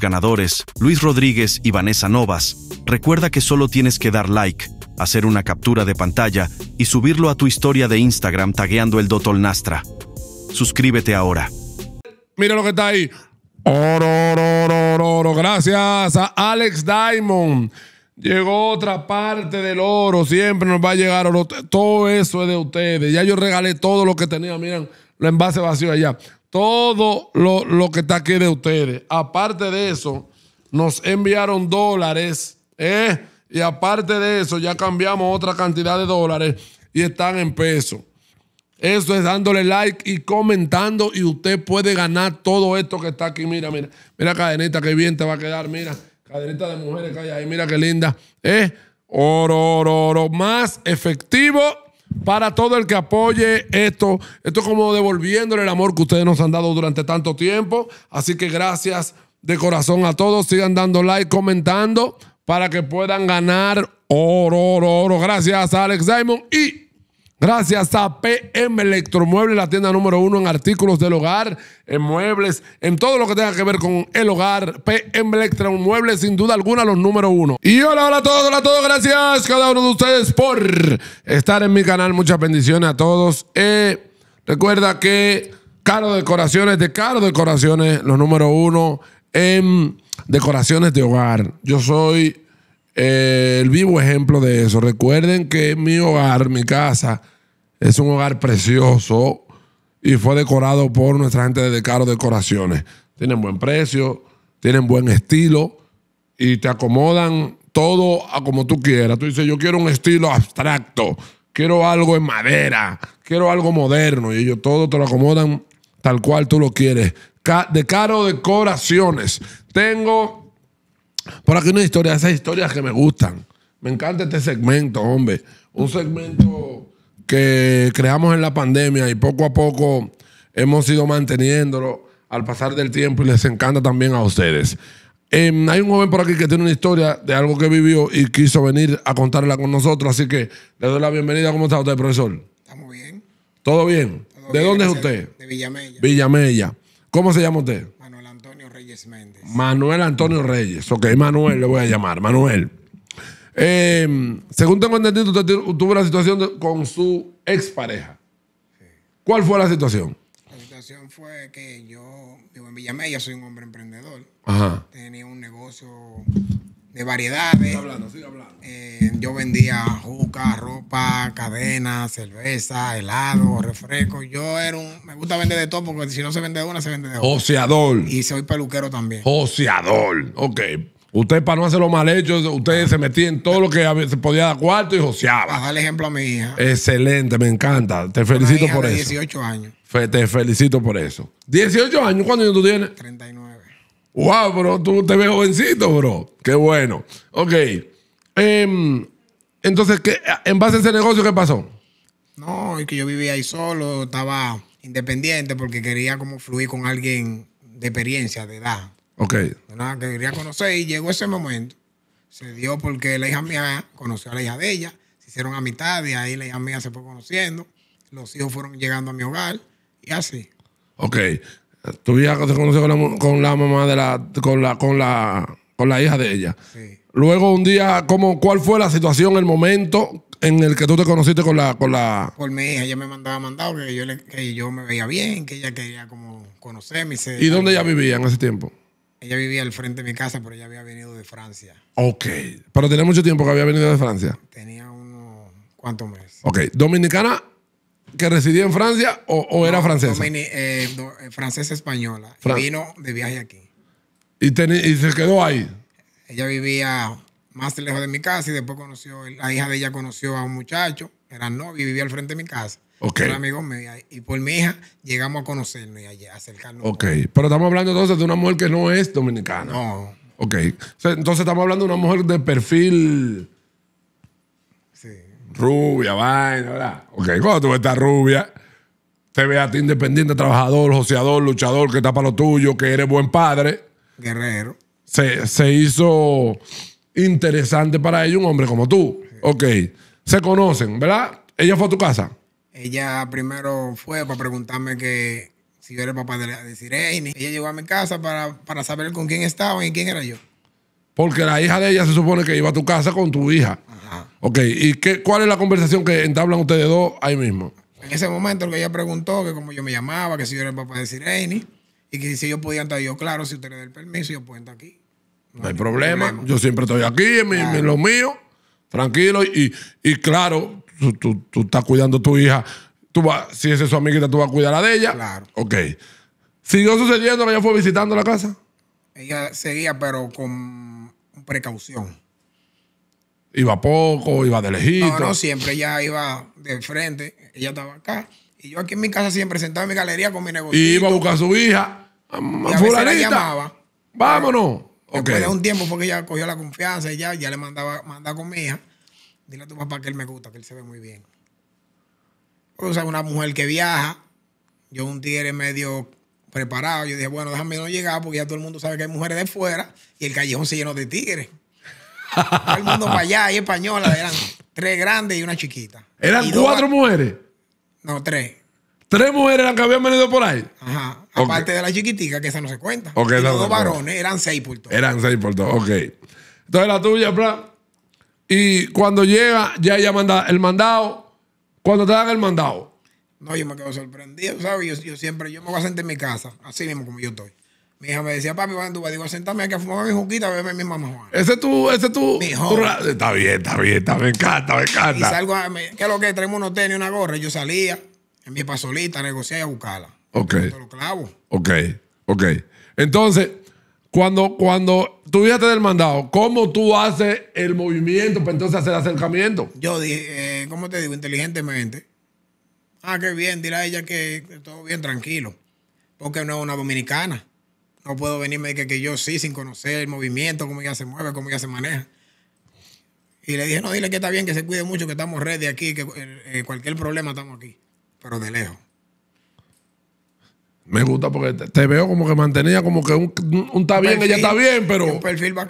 ganadores, Luis Rodríguez y Vanessa Novas, recuerda que solo tienes que dar like, hacer una captura de pantalla y subirlo a tu historia de Instagram tagueando el Dotol Nastra. Suscríbete ahora. Mira lo que está ahí. Oro, Gracias a Alex Diamond. Llegó otra parte del oro. Siempre nos va a llegar oro. Todo eso es de ustedes. Ya yo regalé todo lo que tenía. Miren, lo envase vacío allá todo lo, que está aquí de ustedes. Aparte de eso, nos enviaron dólares, ¿eh? Y aparte de eso, ya cambiamos otra cantidad de dólares y están en peso. Eso es dándole like y comentando y usted puede ganar todo esto que está aquí. Mira, mira, mira cadenita, que bien te va a quedar. Mira, cadenita de mujeres que hay ahí, mira qué linda. ¿Eh? Oro, oro, oro, más efectivo para todo el que apoye esto. Esto es como devolviéndole el amor que ustedes nos han dado durante tanto tiempo. Así que gracias de corazón a todos. Sigan dando like, comentando para que puedan ganar oro, oro, oro. Gracias a Alex Diamond y Gracias a PM Electromuebles, la tienda número uno en artículos del hogar, en muebles, en todo lo que tenga que ver con el hogar. PM Electro Electromuebles, sin duda alguna, los número uno. Y hola, hola a todos, hola a todos. Gracias cada uno de ustedes por estar en mi canal. Muchas bendiciones a todos. Eh, recuerda que Caro Decoraciones, de Caro Decoraciones, los número uno en decoraciones de hogar. Yo soy eh, el vivo ejemplo de eso. Recuerden que mi hogar, mi casa, es un hogar precioso y fue decorado por nuestra gente de Caro Decoraciones. Tienen buen precio, tienen buen estilo y te acomodan todo a como tú quieras. Tú dices, yo quiero un estilo abstracto, quiero algo en madera, quiero algo moderno. Y ellos todo te lo acomodan tal cual tú lo quieres. De Caro Decoraciones. Tengo por aquí una historia, esas historias que me gustan. Me encanta este segmento, hombre. Un segmento que creamos en la pandemia y poco a poco hemos ido manteniéndolo al pasar del tiempo y les encanta también a ustedes. Em, hay un joven por aquí que tiene una historia de algo que vivió y quiso venir a contarla con nosotros, así que le doy la bienvenida. ¿Cómo está usted, profesor? Estamos bien. ¿Todo bien? ¿De dónde es usted? De Villamella. Villamella. ¿Cómo se llama usted? Manuel Antonio Reyes Méndez. Manuel Antonio Reyes. Ok, Manuel le voy a llamar. Manuel. Eh, según tengo entendido, usted tuvo una situación con su expareja. ¿Cuál fue la situación? La situación fue que yo vivo en Villamella, soy un hombre emprendedor. Tenía un negocio de variedades. Sigue hablando, sigue hablando. Eh, yo vendía juca, ropa, cadenas, cerveza, helado, refresco. Yo era un. Me gusta vender de todo porque si no se vende de una, se vende de otra. Joseador. Y soy peluquero también. Joseador. Ok. Usted, para no hacer lo mal hecho, usted se metía en todo lo que se podía dar cuarto y joseaba. el ejemplo a mi hija. Excelente, me encanta. Te felicito por eso. 18 años. te felicito por eso. ¿18 años? ¿Cuántos años tú tienes? 39. Wow, bro, tú te ves jovencito, bro. Qué bueno. Ok. Em, entonces, en base a ese negocio, ¿qué pasó? No, es que yo vivía ahí solo, estaba independiente porque quería como fluir con alguien de experiencia, de edad. Ok. Nada, que quería conocer y llegó ese momento. Se dio porque la hija mía conoció a la hija de ella, se hicieron amistad y ahí la hija mía se fue conociendo. Los hijos fueron llegando a mi hogar y así. Ok. Tu hija se conoció con la, con la mamá de la con la con la con la hija de ella. Sí. Luego un día, ¿cómo, ¿cuál fue la situación, el momento en el que tú te conociste con la, con la... con mi hija, ella me mandaba mandado que yo, le, que yo me veía bien, que ella quería como conocerme. Y, se... ¿Y dónde ella vivía en ese tiempo? Ella vivía al frente de mi casa, pero ella había venido de Francia. Ok. Pero tenía mucho tiempo que había venido de Francia. Tenía unos cuantos meses. Ok. ¿Dominicana que residía en Francia o, era francesa? Eh, eh, francesa española. vino de viaje aquí. ¿Y, se quedó ahí? Ella vivía más lejos de mi casa y después conoció, la hija de ella conoció a un muchacho, era novio y vivía al frente de mi casa. Okay. amigos Y por mi hija llegamos a conocernos y a acercarnos. Ok. Pero estamos hablando entonces de una mujer que no es dominicana. No. Ok. Entonces estamos hablando de una mujer de perfil. Sí. Rubia, vaina, ¿verdad? Ok. Cuando tú estás rubia, te ve a ti independiente, trabajador, joseador, luchador, que está para lo tuyo, que eres buen padre. Guerrero. Se, hizo interesante para ella un hombre como tú. Ok. Se conocen, ¿verdad? Ella fue a tu casa. Ella primero fue para preguntarme que si yo era el papá de Sireni. Ella llegó a mi casa para, saber con quién estaban y quién era yo. Porque la hija de ella se supone que iba a tu casa con tu hija. Ajá. Ok, ¿y qué, cuál es la conversación que entablan ustedes dos ahí mismo? En ese momento que ella preguntó que cómo yo me llamaba, que si yo era el papá de Sireni, y que si yo podía estar yo, claro, si usted le da el permiso, yo puedo estar aquí. No, hay, problema. yo siempre estoy aquí, en, lo mío, tranquilo y, y claro, tú, estás cuidando a tu hija, tú si esa es su amiguita, tú vas a cuidar a de ella. Claro. Ok. ¿Siguió sucediendo que ella fue visitando la casa? Ella seguía, pero con precaución. ¿Iba poco? ¿Iba de lejito? No, no, siempre ella iba de frente. Ella estaba acá. Y yo aquí en mi casa siempre sentaba en mi galería con mi negocio. Y iba a buscar a su hija. A, y llamaba. Vámonos. Después de un tiempo porque ella cogió la confianza y ya, le mandaba, mandaba con mi hija. Dile a tu papá que él me gusta, que él se ve muy bien. O sea, una mujer que viaja, yo un tigre medio preparado, yo dije, bueno, déjame no llegar porque ya todo el mundo sabe que hay mujeres de fuera y el callejón se llenó de tigres. todo el mundo para allá, y española, eran tres grandes y una chiquita. ¿Eran cuatro mujeres? No, tres. Tres mujeres eran que habían venido por ahí. Ajá. Aparte de la chiquitica, que esa no se cuenta. Okay, y los dos varones eran seis por todos. Eran seis por todos. ok. Entonces la tuya, plan. Y cuando llega, ya ella manda el mandado. Cuando te dan el mandado. No, yo me quedo sorprendido, ¿sabes? Yo, siempre, yo me voy a sentar en mi casa, así mismo como yo estoy. Mi hija me decía, papi, va tú vas, digo, sentarme aquí a fumar mi juguita a beber mi mamá Juan? Ese es tu, ese es tu. Mi está bien, está bien, está, me encanta, me encanta. Y salgo a, ¿qué es lo que? Traemos unos tenis, una gorra. Yo salía en mi pasolita a negociar a buscarla. Ok. Yo clavo. Ok, ok. Entonces, cuando, cuando tú viste del mandado, ¿cómo tú haces el movimiento para entonces hacer acercamiento? Yo dije, eh, ¿cómo te digo? Inteligentemente. Ah, qué bien, dirá ella que todo bien, tranquilo. Porque no es una dominicana. No puedo venirme que, que yo sí, sin conocer el movimiento, cómo ella se mueve, cómo ella se maneja. Y le dije, no, dile que está bien, que se cuide mucho, que estamos ready aquí, que eh, eh, cualquier problema estamos aquí. Pero de lejos. Me gusta porque te, veo como que mantenía como que un, está bien, que ella está bien, pero. Un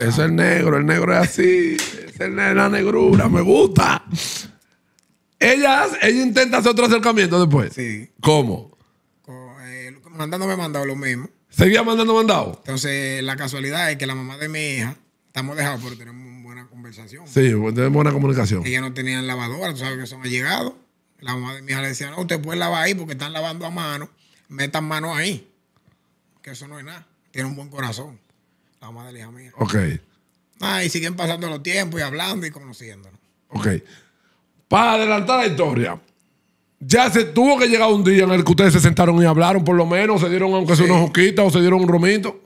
Es el negro, el negro es así. es la negrura, me gusta. Ella, ella intenta hacer otro acercamiento después. Sí. ¿Cómo? Eh, mandando me mandándome mandado lo mismo. ¿Seguía mandando mandado? Entonces, la casualidad es que la mamá de mi hija, estamos dejados, pero tenemos buena conversación. Sí, pues, tenemos buena comunicación. Ella no tenía lavadora, tú sabes que eso me ha llegado. La mamá de mi hija le decía, no, usted puede lavar ahí porque están lavando a mano metan mano ahí. Que eso no es nada. Tiene un buen corazón. La madre de la hija mía. Ok. Ah, y siguen pasando los tiempos y hablando y conociéndonos. Ok. Para adelantar la historia, ya se tuvo que llegar un día en el que ustedes se sentaron y hablaron, por lo menos, se dieron aunque sea una o se dieron un romito.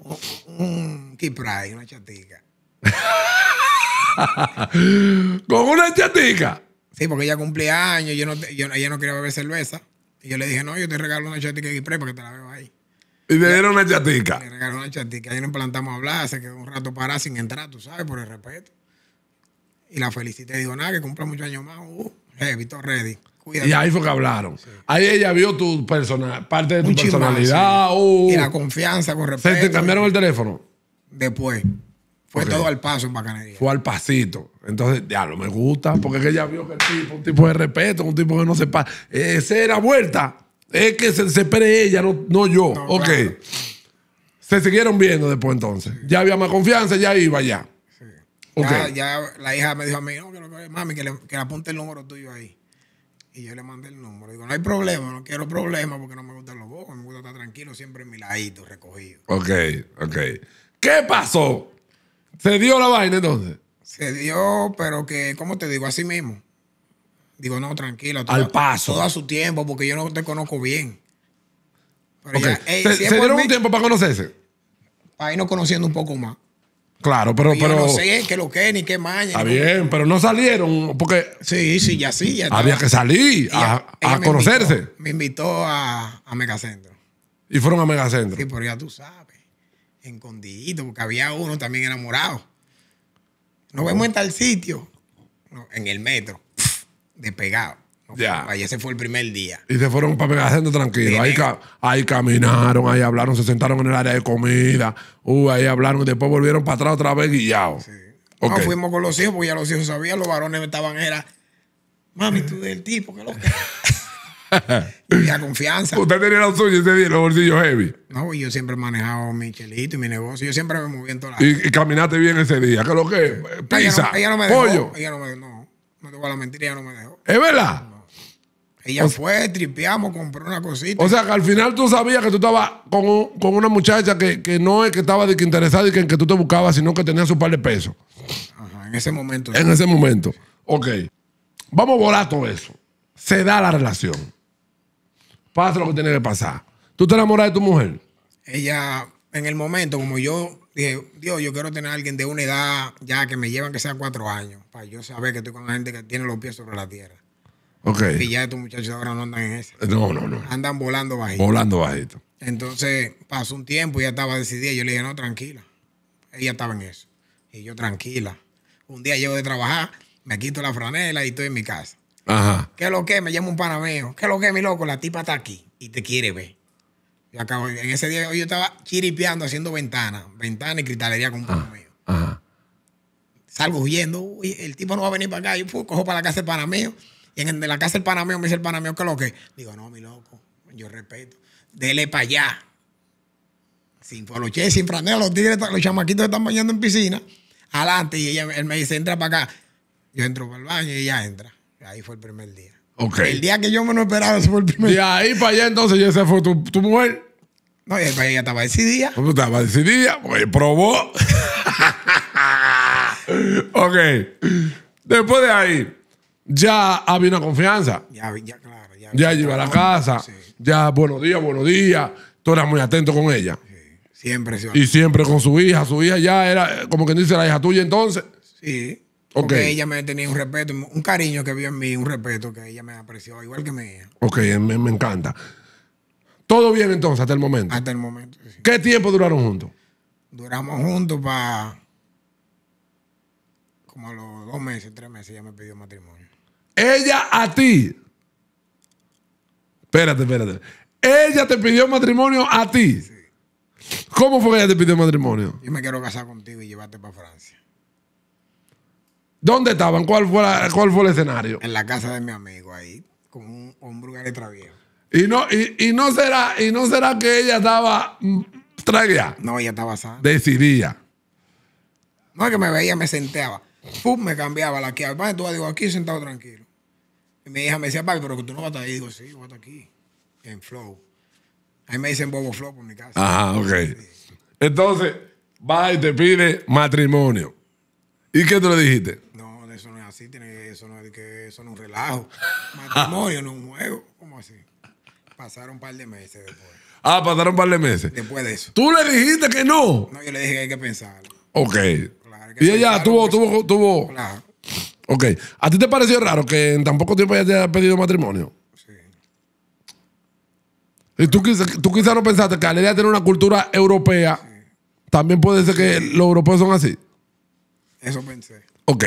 qué kipray, una chatica. ¿Con una chatica? Sí, porque ella cumple años, yo no, ella no quería beber cerveza. Y yo le dije, no, yo te regalo una chatica de para que te la veo ahí. Y le dieron una chatica. Le regalaron una chatica. Ahí nos plantamos a hablar, se quedó un rato parada sin entrar, tú sabes, por el respeto. Y la felicité. Digo, nada, que cumpla muchos años más. Uh, Vito ready. Cuídate. Y ahí fue que hablaron. Ahí ella vio tu personal parte de tu personalidad. Uh. y la confianza con respeto. ¿Se te cambiaron el teléfono? Después. Fue todo al paso en bacanería. Fue al pasito. Entonces, ya lo me gusta, porque es que ella vio que el tipo, un tipo de respeto, un tipo que no se pasa. Esa era vuelta. Es que se, espere ella, no, no yo. ok. Se siguieron viendo después entonces. Ya había más confianza, ya iba ya. Sí. Ya, la hija me dijo a mí, no, que mami, que le, que apunte el número tuyo ahí. Y yo le mandé el número. Digo, no hay problema, no quiero problema porque no me gustan los bocos. Me gusta estar tranquilo, siempre en mi ladito, recogido. Ok, ok. ¿Qué pasó? ¿Se dio la vaina entonces? Se dio, pero que, ¿cómo te digo? Así mismo. Digo, no, tranquilo. Al paso. Todo a su tiempo, porque yo no te conozco bien. ¿Se, dieron un tiempo para conocerse? Para irnos conociendo un poco más. Claro, pero. Yo pero no sé qué lo que, ni qué maña. Está bien, pero no salieron, porque. Sí, sí, ya sí, ya. Había que salir a, conocerse. me invitó, a, a Megacentro. ¿Y fueron a Megacentro? Sí, pero ya tú sabes escondidito, porque había uno también enamorado. Nos vemos en tal sitio, en el metro, de pegado. ya. Ahí ese fue el primer día. Y se fueron para pegar gente tranquilo. Ahí, ahí, caminaron, ahí hablaron, se sentaron en el área de comida. Uh, ahí hablaron y después volvieron para atrás otra vez guillados. No, fuimos con los hijos porque ya los hijos sabían, los varones estaban, era, mami, tú del tipo, que lo que. y la confianza. Usted tenía la suya ese día, los bolsillos heavy. No, yo siempre he manejado mi chelito y mi negocio. Yo siempre me moví en todas las. ¿Y, y caminaste bien ese día? ¿Qué es lo que? pisa ella, no, me dejó. Ella no me dejó. No, no te voy a la mentira, ella no me dejó. ¿Es verdad? Ella fue, tripeamos, compró una cosita. O sea que al final tú sabías que tú estabas con, una muchacha que, no es que estaba de interesada y que en que tú te buscabas, sino que tenía su par de pesos. en ese momento. En ese momento. Ok. Vamos a volar todo eso. Se da la relación. Pasa lo que tiene que pasar. ¿Tú te enamoras de tu mujer? Ella, en el momento, como yo dije, Dios, yo quiero tener a alguien de una edad ya que me llevan que sea cuatro años, para yo saber que estoy con la gente que tiene los pies sobre la tierra. Ok. Y ya estos muchachos ahora no andan en eso. No, no, no. Andan volando bajito. Volando bajito. Entonces pasó un tiempo, y ya estaba decidida. Yo le dije, no, tranquila. Ella estaba en eso. Y yo, tranquila. Un día llego de trabajar, me quito la franela y estoy en mi casa. Ajá. es lo que, me llama un panameo. Que lo que, mi loco, la tipa está aquí y te quiere ver. Yo acabo, en ese día yo estaba chiripeando, haciendo ventana ventana y cristalería con un panameo. Salgo huyendo, el tipo no va a venir para acá. Yo cojo para la casa del panameo. Y en de la casa del panameo me dice el panameo, que lo que? Digo, no, mi loco, yo respeto. Dele para allá. Sin poloche, sin franela, los tigres, los chamaquitos están bañando en piscina. Adelante. Y ella, él me dice, entra para acá. Yo entro para el baño y ella entra. Ahí fue el primer día. Okay. El día que yo me lo esperaba, fue el primer día. Y ahí para allá, entonces, ya esa fue tu, mujer. No, ella estaba decidida. ¿Cómo pues, estaba decidida, porque probó. ok. Después de ahí, ya había una confianza. Ya, ya claro. Ya, ya a la casa. Ya, buenos días, buenos días. Tú eras muy atento con ella. Sí. Siempre, sí. Y siempre con su hija. Su hija ya era, como quien dice, la hija tuya entonces. Sí. Porque ella me tenía un respeto, un cariño que vio en mí, un respeto que ella me apreció, igual que me. Ok, eh, me, encanta. Todo bien entonces hasta el momento. Hasta el momento. Sí. ¿Qué tiempo duraron juntos? Duramos juntos para como los dos meses, tres meses, ella me pidió matrimonio. Ella a ti. Espérate, espérate. Ella te pidió matrimonio a ti. ¿Cómo fue que ella te pidió matrimonio? Yo me quiero casar contigo y llevarte para Francia. ¿Dónde estaban? ¿Cuál fue, ¿Cuál fue el escenario? En la casa de mi amigo ahí, con un, hombre brugal travieso. Y no, y, y, no será, y no será que ella estaba mm, traguía? No, ella estaba sana. Decidía. No es que me veía, me senteaba. Pum, me cambiaba la que tú digo, aquí sentado tranquilo. Y mi hija me decía, papi, pero que tú no vas a estar ahí. Digo, sí, voy a estar aquí. En flow. Ahí me dicen Bobo Flow por mi casa. Ajá, ok. Entonces, va y te pide matrimonio. ¿Y qué tú le dijiste? sí Tiene, eso, no, que eso no es un relajo. Matrimonio no es un juego. ¿Cómo así? Pasaron un par de meses después. Ah, pasaron un par de meses. Después de eso. ¿Tú le dijiste que no? No, yo le dije que hay que pensarlo. Ok. y ella tuvo, tuvo, tuvo. Claro. Ok. ¿A ti te pareció raro que en tan poco tiempo ella te haya pedido matrimonio? Sí. ¿Y tú, tú quizás no pensaste que al ella tener una cultura europea, también puede ser que los europeos son así? Eso pensé. Ok.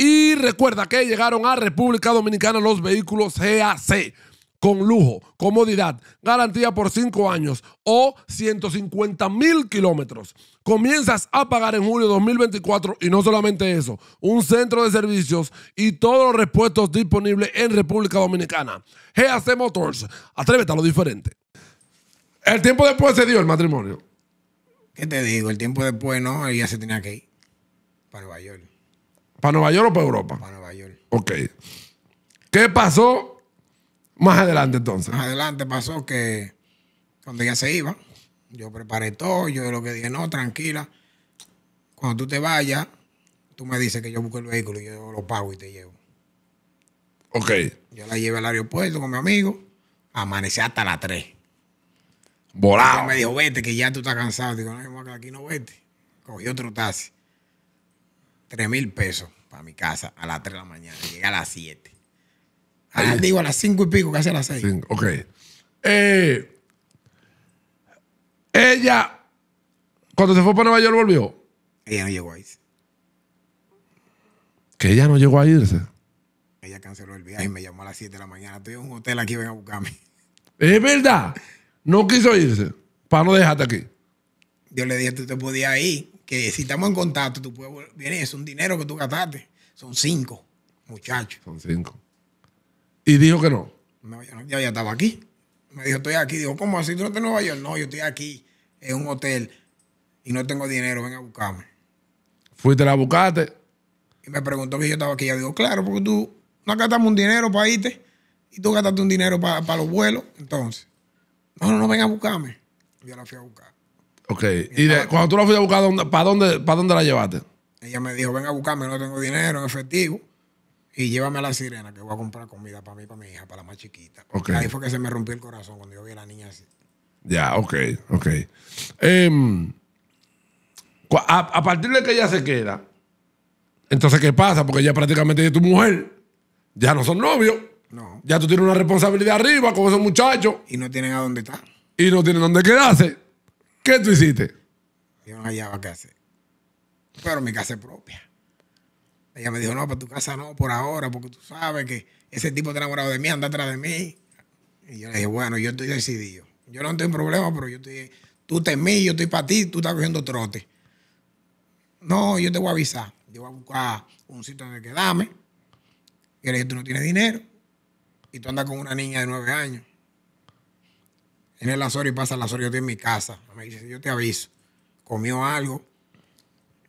Y recuerda que llegaron a República Dominicana los vehículos GAC con lujo, comodidad, garantía por 5 años o 150 mil kilómetros. Comienzas a pagar en julio de 2024 y no solamente eso, un centro de servicios y todos los repuestos disponibles en República Dominicana. GAC Motors, atrévete a lo diferente. El tiempo después se dio el matrimonio. ¿Qué te digo? El tiempo después no, ella se tenía que ir para Nueva York. ¿Para Nueva York o para Europa? Para Nueva York. Ok. ¿Qué pasó más adelante entonces? Más adelante pasó que cuando ella se iba, yo preparé todo, yo lo que dije, no, tranquila, cuando tú te vayas, tú me dices que yo busco el vehículo, y yo lo pago y te llevo. Ok. Yo la llevé al aeropuerto con mi amigo, amanecí hasta las 3. Volado. me dijo, vete, que ya tú estás cansado. Digo, no, aquí no vete. Cogí otro taxi. 3 mil pesos para mi casa a las 3 de la mañana. Llegué a las 7. Ah, digo, a las 5 y pico, casi a las 6. ok. Eh, ella, cuando se fue para Nueva York, volvió. Ella no llegó a irse. Que ella no llegó a irse. Ella canceló el viaje y me llamó a las 7 de la mañana. Estoy en un hotel aquí, ven a buscarme. Es verdad. No quiso irse. Para no dejarte aquí. Yo le dije, tú te podías ir que si estamos en contacto, tú puedes volver. Viene, es un dinero que tú gastaste. Son cinco, muchachos. Son cinco. Y dijo que no. No, ya, estaba aquí. Me dijo, estoy aquí. Dijo, ¿cómo así? ¿Tú no estás en Nueva York? No, yo estoy aquí, en un hotel, y no tengo dinero, ven a buscarme. Fuiste la buscaste. Y me preguntó que yo estaba aquí. Yo digo, claro, porque tú no gastamos un dinero para irte y tú gastaste un dinero para, para los vuelos. Entonces, no, no, no, ven a buscarme. Yo la fui a buscar. Ok. ¿Y, cuando tú la fuiste a buscar, ¿para dónde, para dónde la llevaste? Ella me dijo, venga a buscarme, no tengo dinero en efectivo. Y llévame a la sirena, que voy a comprar comida para mí, para mi hija, para la más chiquita. Ahí fue que se me rompió el corazón cuando yo vi a la niña así. Ya, ok, ok. Em, a, partir de que ella se queda, entonces, ¿qué pasa? Porque ella prácticamente es tu mujer. Ya no son novios. No. Ya tú tienes una responsabilidad arriba con esos muchachos. Y no tienen a dónde estar. Y no tienen dónde quedarse. ¿Qué tú hiciste? Yo no hallaba qué hacer. Pero mi casa es propia. Ella me dijo, no, para tu casa no, por ahora, porque tú sabes que ese tipo está enamorado de mí, anda atrás de mí. Y yo le dije, bueno, yo estoy decidido. Yo no tengo problema, pero yo estoy, tú te mí, yo estoy para ti, tú estás cogiendo trote. No, yo te voy a avisar. Yo voy a buscar un sitio donde quedarme. Y le dije, tú no tienes dinero. Y tú andas con una niña de nueve años en el Azor y pasa el Azor, yo estoy en mi casa. Me dice, yo te aviso. Comió algo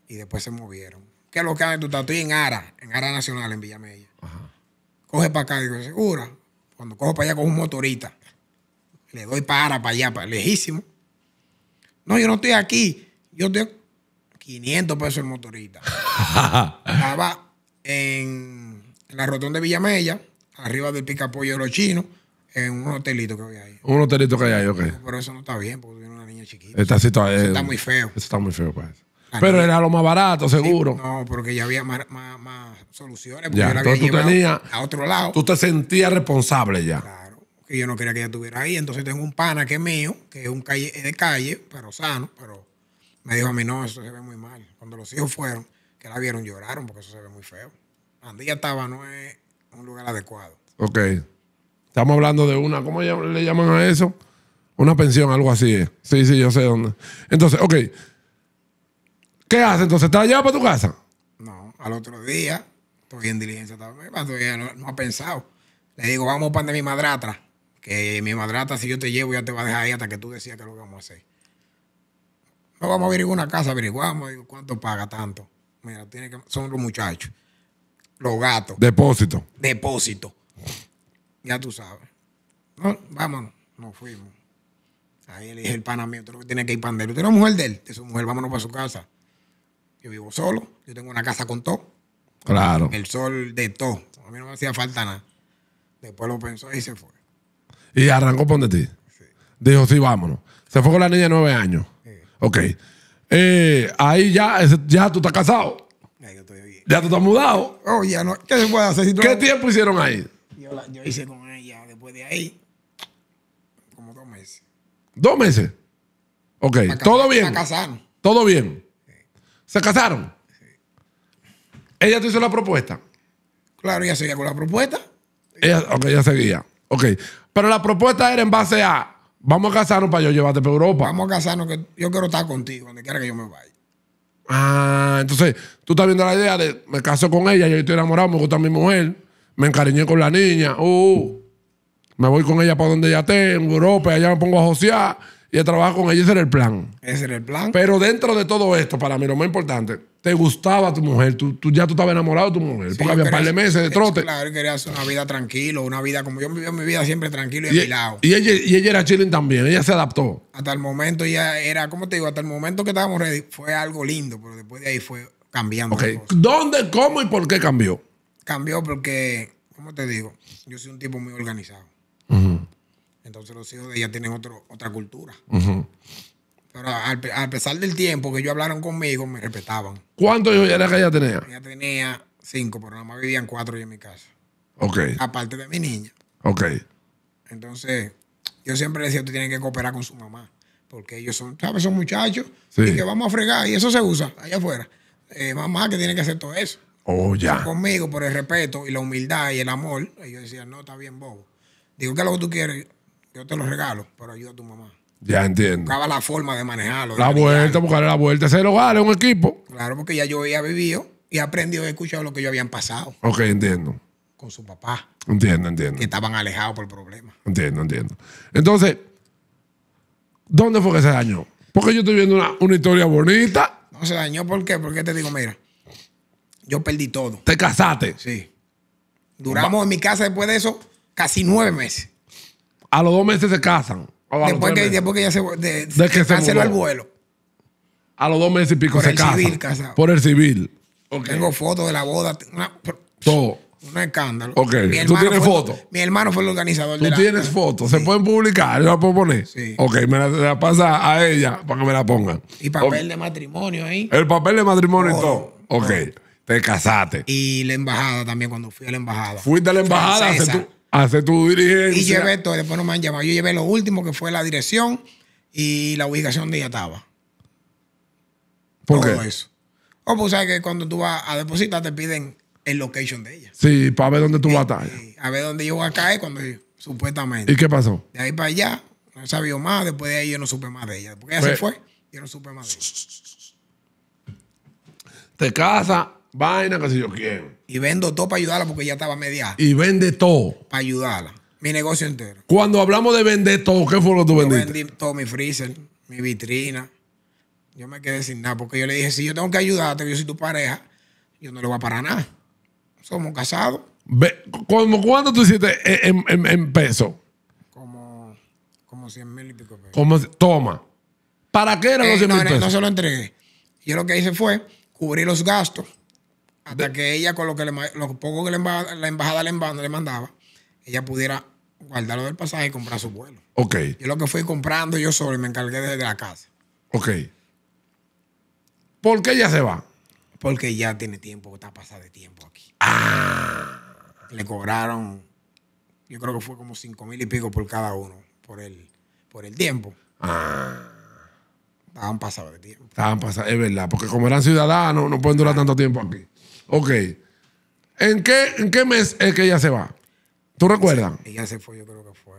y después se movieron. ¿Qué es lo que haces tú? Estoy en Ara, en Ara Nacional, en Villamella. Coge para acá, digo, segura. Cuando cojo para allá, con un motorista. Le doy para Ara, para allá, para lejísimo. No, yo no estoy aquí. Yo tengo 500 pesos el motorista. Estaba en, la rotonda de Villamella, arriba del picapollo de los chinos. En un hotelito que había ahí. Un hotelito que hay ahí, ok. Pero eso no está bien, porque tiene una niña chiquita. Está, eso está muy feo. Eso está muy feo para pues. eso. Pero era lo más barato, seguro. no, porque ya había más, soluciones. Porque ya, yo tú tenías, a otro lado. Tú te sentías responsable ya. Claro. Que yo no quería que ella estuviera ahí. Entonces tengo un pana que es mío, que es un calle, de calle, pero sano. Pero me dijo a mí, no, eso se ve muy mal. Cuando los hijos fueron, que la vieron, lloraron, porque eso se ve muy feo. Andía estaba no es un lugar adecuado. Ok. Estamos hablando de una, ¿cómo le llaman a eso? Una pensión, algo así. Es. Sí, sí, yo sé dónde. Entonces, ok. ¿Qué haces entonces? estás llevado para tu casa? No, al otro día, estoy en diligencia estaba, no, ha pensado. Le digo, vamos para de mi madrata. Que mi madrata, si yo te llevo, ya te va a dejar ahí hasta que tú decías que lo vamos a hacer. No vamos a averiguar una casa, averiguamos, digo, ¿cuánto paga tanto? Mira, son los muchachos, los gatos. Depósito. Depósito. Ya tú sabes. No, vámonos, nos fuimos. Ahí le dije el pana mío, tú lo que tienes que ir para él. Tú mujer de él, de su mujer, vámonos para su casa. Yo vivo solo, yo tengo una casa con todo. Claro. El sol de todo. A mí no me hacía falta nada. Después lo pensó y se fue. Y arrancó por donde ti. Dijo, sí, vámonos. Se fue con la niña de nueve años. Sí. Ok. Eh, ahí ya, ya tú estás casado. Ya, yo estoy bien. ya tú estás mudado. Oh, ya no. ¿Qué se puede hacer si tú ¿Qué tiempo hicieron ahí? yo, hice con ella después de ahí como dos meses. ¿Dos meses? Ok, todo bien. Se casaron. Todo bien. ¿Se casaron? Ella te hizo la propuesta. Claro, ella seguía con la propuesta. Ella, ok, ella seguía. Ok, pero la propuesta era en base a, vamos a casarnos para yo llevarte para Europa. Vamos a casarnos, que yo quiero estar contigo, donde quiera que yo me vaya. Ah, entonces tú estás viendo la idea de, me caso con ella, yo estoy enamorado, me gusta mi mujer me encariñé con la niña. Uh, me voy con ella para donde ella esté, en Europa, allá me pongo a josear y a trabajar con ella. Ese era el plan. Ese era el plan. Pero dentro de todo esto, para mí lo más importante, te gustaba tu mujer, tú, ya tú estabas enamorado de tu mujer, porque había un par de meses de trote. Claro, quería hacer una vida tranquila, una vida como yo vivía mi vida siempre tranquilo y, y e- Y ella, y ella era chilling también, ella se adaptó. Hasta el momento ya era, ¿cómo te digo, hasta el momento que estábamos ready fue algo lindo, pero después de ahí fue cambiando. ¿Dónde, cómo y por qué cambió? cambió porque, como te digo? Yo soy un tipo muy organizado. Entonces los hijos de ella tienen otra cultura. Pero a pesar del tiempo que ellos hablaron conmigo, me respetaban. ¿Cuántos hijos era que ella tenía? Ella tenía cinco, pero nada más vivían cuatro en mi casa. Ok. Aparte de mi niña. Ok. Entonces, yo siempre decía, tú tienes que cooperar con su mamá. Porque ellos son, ¿sabes? Son muchachos. Y que vamos a fregar. Y eso se usa allá afuera. Eh, mamá que tiene que hacer todo eso. Oh, conmigo por el respeto y la humildad y el amor. Y yo decía, no, está bien, bobo. Digo, ¿qué lo que tú quieres? Yo te lo regalo, pero ayuda a tu mamá. Ya entiendo. Buscaba la forma de manejarlo. la vuelta, buscar la vuelta. Ese hogar es un equipo. Claro, porque ya yo había vivido y aprendido y escuchado lo que yo habían pasado. Ok, entiendo. Con su papá. Entiendo, entiendo. Que estaban alejados por el problema. Entiendo, entiendo. Entonces, ¿dónde fue que se dañó? Porque yo estoy viendo una, una historia bonita. No se dañó, ¿por qué? Porque te digo, mira, yo perdí todo. ¿Te casaste? Sí. Duramos en mi casa después de eso casi nueve meses. A los dos meses se casan. Después que, después que, ya se, de, de que el vuelo. A los dos meses y pico se casan. Por el civil casado. Por el civil. Tengo fotos de la boda. todo. Un escándalo. Ok. ¿Tú tienes fotos? Mi hermano fue el organizador. ¿Tú de la, tienes fotos? ¿Se pueden publicar? ¿Yo puedo poner? Sí. Ok, me la, pasa a ella para que me la pongan. Y papel de matrimonio ahí. El papel de matrimonio y todo. Ok. Te casaste. Y la embajada también, cuando fui a la embajada. Fuiste a la embajada, a tu, tu dirigencia. Y llevé todo, después no me han llamado. Yo llevé lo último que fue la dirección y la ubicación de ella estaba. ¿Por qué? eso. O oh, pues sabes que cuando tú vas a depositar te piden el location de ella. Sí, para ver dónde tú vas a estar. A ver dónde yo voy a caer cuando supuestamente. ¿Y qué pasó? De ahí para allá, no sabía más. Después de ahí yo no supe más de ella. Porque ella se pues- fue, yo no supe más de ella. Te casas vaina, que sé yo quiero Y vendo todo para ayudarla porque ya estaba media. Y vende todo. Para ayudarla. Mi negocio entero. Cuando hablamos de vender todo, ¿qué fue lo que tú yo Vendí todo mi freezer, mi vitrina. Yo me quedé sin nada porque yo le dije, si yo tengo que ayudarte, yo soy tu pareja, yo no le voy a parar nada. Somos casados. ¿Cómo, ¿Cuánto tú hiciste e-, en, pesos? Como, como 100 mil y pico pesos. toma. ¿Para qué eran los 100 eh, no, pesos? No se lo entregué. Yo lo que hice fue cubrir los gastos hasta que ella con lo que le, lo poco que la embajada, le, mandaba, ella pudiera guardarlo del pasaje y comprar su vuelo. Ok. Yo lo que fui comprando yo solo y me encargué desde la casa. Ok. ¿Por qué ella se va? Porque ya tiene tiempo, está pasada de tiempo aquí. Ah. Le cobraron, yo creo que fue como cinco mil y pico por cada uno, por el, por el tiempo. Ah. Estaban pasados de tiempo. Estaban pasados, es verdad, porque como eran ciudadanos, no pueden durar tanto tiempo aquí. Ok. ¿En qué, mes es que ella se va? ¿Tú recuerdas? Ella se fue, yo creo que fue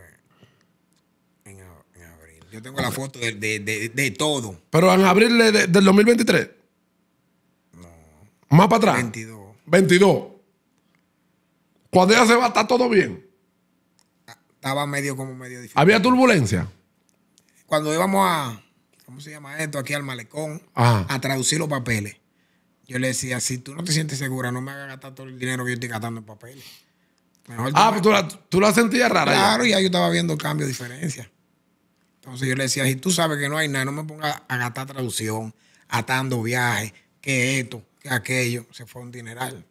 en, abril. Yo tengo la foto de, todo. ¿Pero en abril del 2023? No. ¿Más para atrás? 22. 22. Cuando ella se va, está todo bien. Estaba medio como medio difícil. ¿Había turbulencia? Cuando íbamos a, ¿cómo se llama esto? Aquí al malecón, Ajá. a traducir los papeles. Yo le decía, si tú no te sientes segura, no me hagas gastar todo el dinero que yo estoy gastando en papeles. ah, pero pues tú la, tú sentías rara. Claro, y ahí yo estaba viendo cambios, diferencia. Entonces yo le decía, si tú sabes que no hay nada, no me pongas a gastar traducción, atando viajes, que esto, que aquello. Se fue un dineral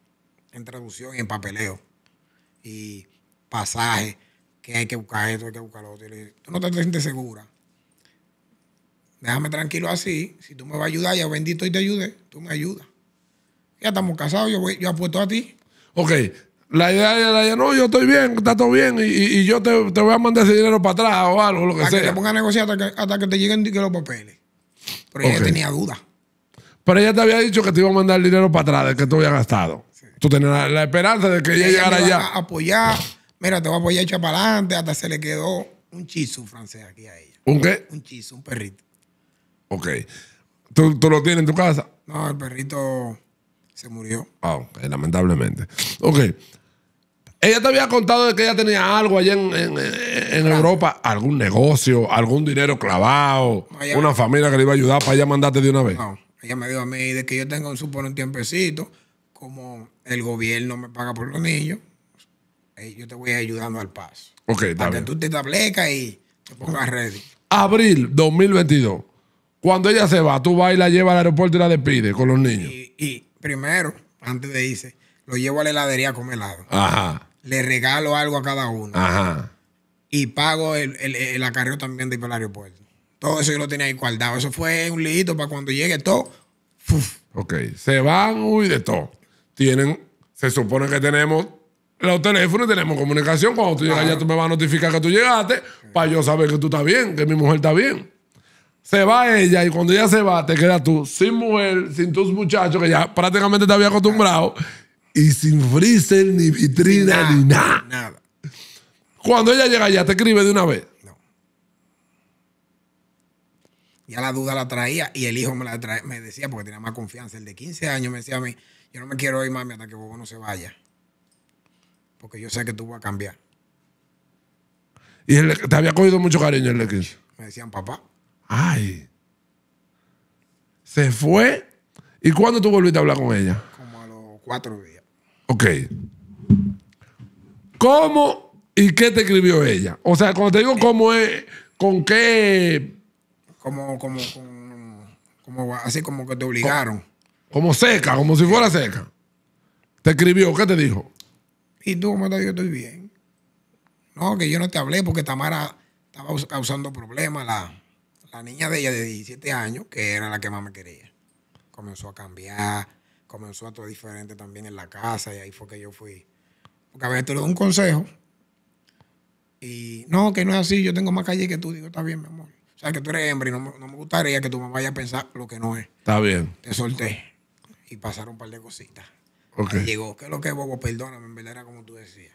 en traducción y en papeleo. Y pasaje, que hay que buscar esto, hay que buscar lo otro. tú no te sientes segura. Déjame tranquilo así. Si tú me vas a ayudar, ya bendito y te ayude, tú me ayudas ya estamos casados, yo, voy, yo apuesto a ti. Ok, la idea era, no, yo estoy bien, está todo bien, y, yo te, voy a mandar ese dinero para atrás o algo, lo que sea. sea. Que te ponga a negociar hasta que, te lleguen los papeles. Pero ella tenía dudas. Pero ella te había dicho que te iba a mandar el dinero para atrás, de que tú habías gastado. Tú tenías la, esperanza de que ella, llegara ya. A apoyar, mira, te voy a apoyar echar para adelante, hasta se le quedó un chizo francés aquí a ella. ¿Un qué? Un chizo, un perrito. Ok. ¿Tú, tú lo tienes en tu casa? No, el perrito se murió. Wow, ah, lamentablemente. Ok. Ella te había contado de que ella tenía algo allá en, Europa, algún negocio, algún dinero clavado, una familia que le iba a ayudar para ella mandarte de una vez. ella me dijo a mí de que yo tengo un supone un tiempecito, como el gobierno me paga por los niños, eh, yo te voy ayudando al paso. Ok, está que tú te establezcas y te pongas ready. Abril 2022. Cuando ella se va, tú vas y la llevas al aeropuerto y la despides con los niños. y primero, antes de irse, lo llevo a la heladería a comer helado. Ajá. Le regalo algo a cada uno. Ajá. Y pago el, acarreo también de ir para el aeropuerto. Todo eso yo lo tenía ahí guardado. Eso fue un lito para cuando llegue todo. Ok, se van, uy, de todo. Tienen, se supone que tenemos los teléfonos, tenemos comunicación. Cuando tú llegas, ya tú me vas a notificar que tú llegaste, para yo saber que tú estás bien, que mi mujer está bien. Se va ella y cuando ella se va, te quedas tú sin mujer, sin tus muchachos, que ya prácticamente te había acostumbrado, y sin freezer, ni vitrina, ni nada. Cuando ella llega ya te escribe de una vez. No. Ya la duda la traía y el hijo me la me decía, porque tenía más confianza, el de 15 años me decía a mí, yo no me quiero ir, mami, hasta que Bobo no se vaya. Porque yo sé que tú vas a cambiar. Y te había cogido mucho cariño el de Me decían papá. Ay. Se fue. ¿Y cuándo tú volviste a hablar con ella? Como a los cuatro días. Ok. ¿Cómo y qué te escribió ella? O sea, cuando te digo cómo es, con qué. Como, como, como, así como que te obligaron. Como seca, como si fuera seca. Te escribió, ¿qué te dijo? Y tú, cómo te digo, estoy bien. No, que yo no te hablé porque Tamara estaba causando problemas la la niña de ella de 17 años, que era la que más me quería, comenzó a cambiar, comenzó a todo diferente también en la casa y ahí fue que yo fui. Porque a veces te le doy un consejo y no, que no es así, yo tengo más calle que tú, digo, está bien, mi amor. O sea, que tú eres hembra y no, me gustaría que tú me vayas a pensar lo que no es. Está bien. Te solté y pasaron un par de cositas. llegó, que es lo que es, Bobo? Perdóname, en verdad era como tú decías.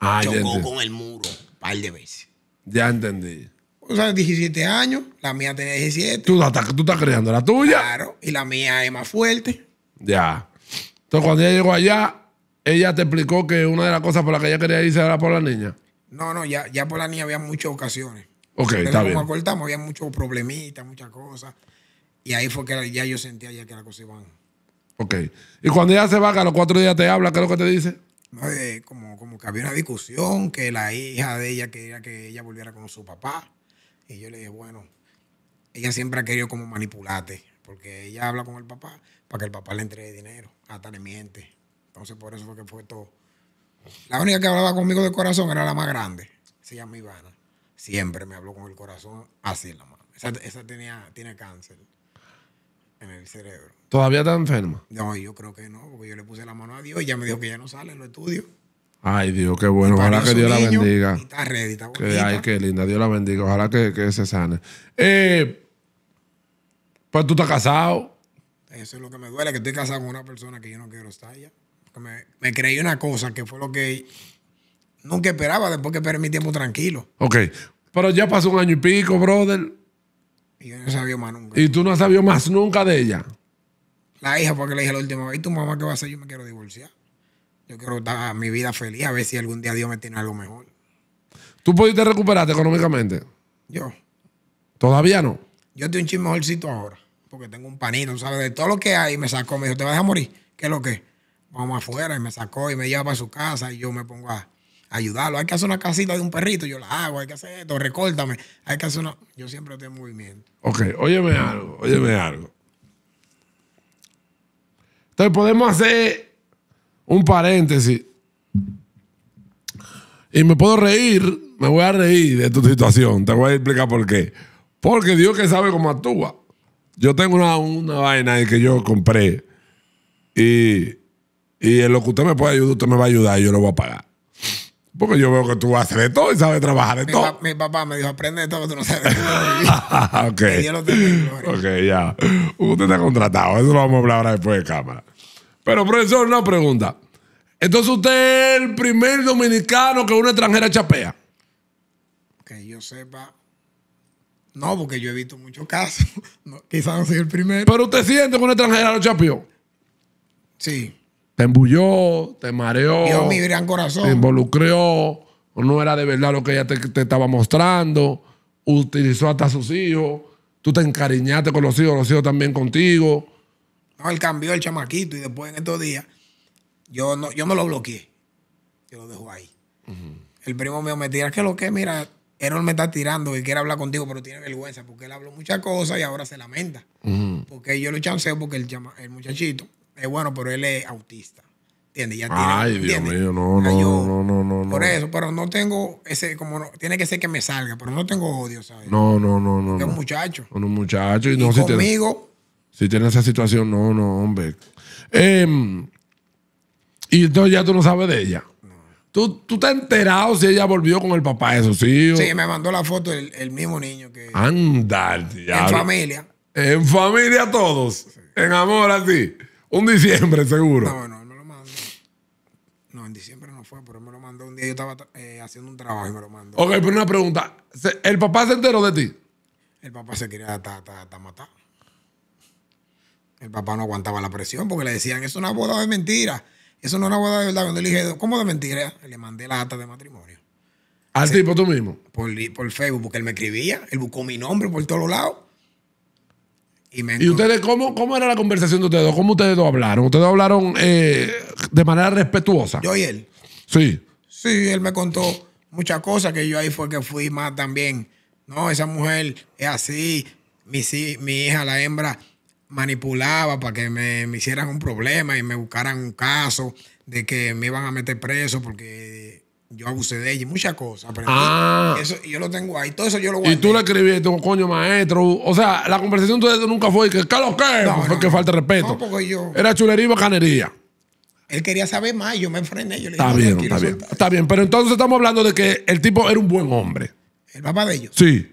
Ah, Chocó con el muro un par de veces. Ya entendí o sea, 17 años, la mía tenía 17. Tú, estás creando la tuya. Claro, y la mía es más fuerte. Ya. Entonces, cuando ella llegó allá, ella te explicó que una de las cosas por las que ella quería irse era por la niña. No, no, ya, ya por la niña había muchas ocasiones. Ok, Entonces, está como bien. había muchos problemitas, muchas cosas. Y ahí fue que ya yo sentía ya que las cosas iban. Ok. Y cuando ella se va, que a los cuatro días te habla, ¿qué es lo que te dice? No, eh, como, como que había una discusión, que la hija de ella quería que ella volviera con su papá. Y yo le dije, bueno, ella siempre ha querido como manipularte, porque ella habla con el papá para que el papá le entregue dinero, hasta le miente. Entonces por eso fue que fue todo. La única que hablaba conmigo del corazón era la más grande, se llama Ivana. Siempre me habló con el corazón, así en la mano. Esa, tenía, tiene cáncer en el cerebro. ¿Todavía está enferma? No, yo creo que no, porque yo le puse la mano a Dios y ella me dijo que ya no sale en los estudios. Ay, Dios, qué bueno. Ojalá que Dios la bendiga. Está ready, está que, ay, qué linda. Dios la bendiga. Ojalá que, se sane. Eh, pues tú estás casado. Eso es lo que me duele, que estoy casado con una persona que yo no quiero estar ya. me, creí una cosa que fue lo que nunca esperaba después que esperé mi tiempo tranquilo. Ok. Pero ya pasó un año y pico, brother. Y yo no sabía más nunca. ¿Y tú no sabías más nunca de ella? La hija, porque le dije la última vez, ¿y tu mamá qué va a hacer? Yo me quiero divorciar yo quiero dar mi vida feliz, a ver si algún día Dios me tiene algo mejor. ¿Tú pudiste recuperarte económicamente? Yo. ¿Todavía no? Yo estoy un chisme mejorcito ahora, porque tengo un panito, ¿sabes? De todo lo que hay, me sacó, me dijo, ¿te vas a morir? ¿Qué es lo que? Vamos afuera, y me sacó y me lleva para su casa y yo me pongo a ayudarlo. Hay que hacer una casita de un perrito, yo la hago, hay que hacer esto, recórtame. Hay que hacer una. Yo siempre estoy en movimiento. Ok, óyeme algo, óyeme algo. Entonces podemos hacer un paréntesis. Y me puedo reír, me voy a reír de tu situación. Te voy a explicar por qué. Porque Dios que sabe cómo actúa. Yo tengo una, una vaina que yo compré y, y en lo que usted me puede ayudar, usted me va a ayudar y yo lo voy a pagar. Porque yo veo que tú haces de todo y sabes trabajar de todo. mi papá me dijo, aprende de todo que tú no sabes ok, ya. Usted está contratado. Eso lo vamos a hablar ahora después de cámara. Pero, profesor, una pregunta. Entonces, usted es el primer dominicano que una extranjera chapea. Que yo sepa. No, porque yo he visto muchos casos. quizás no soy el primero. Pero usted siente que una extranjera lo chapeó. Sí. Te embulló, te mareó. mi gran corazón. Te involucró. No era de verdad lo que ella te, te estaba mostrando. Utilizó hasta sus hijos. Tú te encariñaste con los hijos, los hijos también contigo el él cambió el chamaquito y después en estos días yo no, yo me lo bloqueé. Yo lo dejo ahí. El primo mío me tira, que lo que, mira, no me está tirando y quiere hablar contigo, pero tiene vergüenza porque él habló muchas cosas y ahora se lamenta. Porque yo lo chanceo porque el, chama, el muchachito es bueno, pero él es autista. ¿Entiendes? Ya tiene, Ay, Dios mío, no, no, no, Por eso, pero no tengo ese, como no, tiene que ser que me salga, pero no tengo odio, ¿sabes? No, no, no, no. es un muchacho. Un muchacho y, y no conmigo, si tienes esa situación, no, no, hombre. Em, y entonces ya tú no sabes de ella. ¿Tú, ¿Tú te has enterado si ella volvió con el papá de sus hijos? Sí, me mandó la foto el, mismo niño que. ya. En familia. En familia todos. En amor a ti. Un diciembre, seguro. No, bueno, él me lo mandó. No, en diciembre no fue, pero él me lo mandó un día. Yo estaba eh, haciendo un trabajo y me lo mandó. Ok, pero una pregunta. ¿El papá se enteró de ti? El papá se quería está matar. El papá no aguantaba la presión porque le decían, eso es una boda de mentira. Eso no es una boda de verdad. Cuando le dije, ¿cómo de mentira? Le mandé la acta de matrimonio. ¿Al tipo tú mismo? Por, Facebook, porque él me escribía, él buscó mi nombre por todos lados. ¿Y, me ¿Y ustedes cómo, cómo era la conversación de ustedes dos? ¿Cómo ustedes dos hablaron? ¿Ustedes hablaron eh, de manera respetuosa? Yo y él. Sí. Sí, él me contó muchas cosas que yo ahí fue que fui más también. No, esa mujer es así. Mi, mi hija, la hembra, manipulaba para que me, hicieran un problema y me buscaran un caso de que me iban a meter preso porque yo abusé de ella y muchas cosas. pero ah. yo lo tengo ahí. Todo eso yo lo guardé. Y tú le escribiste, coño, maestro. O sea, la conversación de nunca fue que, Carlos, ¿qué? No, porque falta respeto. porque yo... Era chulería y bacanería. Él quería saber más yo me enfrené. Yo le dije, está bien, está bien. Está bien, pero entonces estamos hablando de que el tipo era un buen hombre. ¿El papá de ellos? Sí.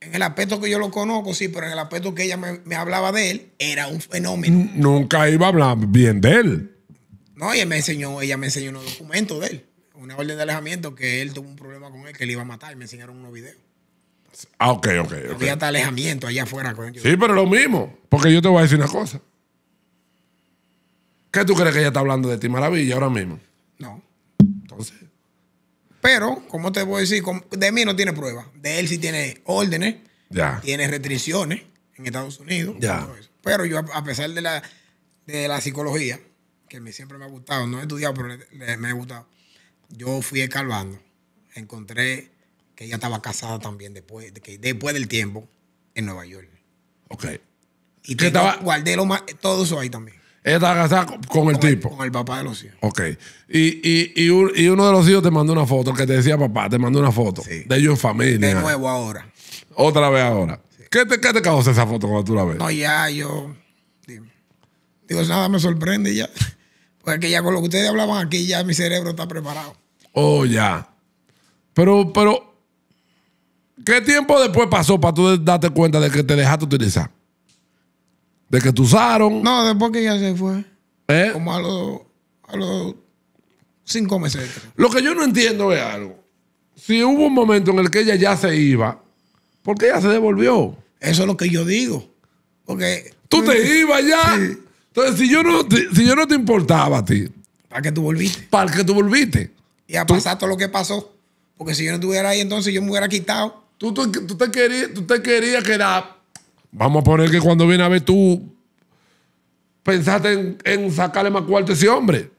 En el aspecto que yo lo conozco, sí, pero en el aspecto que ella me, hablaba de él, era un fenómeno. Nunca iba a hablar bien de él. No, ella me enseñó, ella me enseñó unos documentos de él, una orden de alejamiento que él tuvo un problema con él que le iba a matar. Me enseñaron unos videos. Ah, ok, ok. Había hasta alejamiento allá afuera. Con sí, pero lo mismo, porque yo te voy a decir una cosa. ¿Qué tú crees que ella está hablando de ti, Maravilla, ahora mismo? No. Entonces. Pero, ¿cómo te puedo decir? De mí no tiene prueba. De él sí tiene órdenes, ya. tiene restricciones en Estados Unidos. Ya. Pero yo, a pesar de la, de la psicología, que a mí siempre me ha gustado, no he estudiado, pero me ha gustado, yo fui escalando Encontré que ella estaba casada también después, de que, después del tiempo en Nueva York. Ok. Y tú estaba... guardé lo, todo eso ahí también. Ella estaba casada con el tipo. Con el papá de los hijos. Ok. Y, uno de los hijos te mandó una foto, que te decía papá, te mandó una foto de ellos en familia. De nuevo ahora. Otra vez ahora. ¿Qué, te, ¿Qué te causa esa foto cuando tú la ves? No, ya, yo. digo, nada me sorprende ya. Porque ya con lo que ustedes hablaban aquí, ya mi cerebro está preparado. Oh, ya. Pero, pero, ¿qué tiempo después pasó para tú darte cuenta de que te dejaste utilizar? de que te usaron. No, después que ella se fue. ¿Eh? Como a los, a los cinco meses. Lo que yo no entiendo es algo. Si hubo un momento en el que ella ya se iba, ¿por qué ella se devolvió? Eso es lo que yo digo. Porque. Tú te ibas ya. Entonces, si yo, no te, si yo no te importaba a ti. ¿Para qué tú volviste? ¿Para qué tú volviste? Y a pasar todo lo que pasó. Porque si yo no estuviera ahí, entonces yo me hubiera quitado. Tú, tú, te, querías, tú te querías quedar Vamos a poner que cuando viene a ver tú, pensaste en, sacarle más cuarto a ese hombre.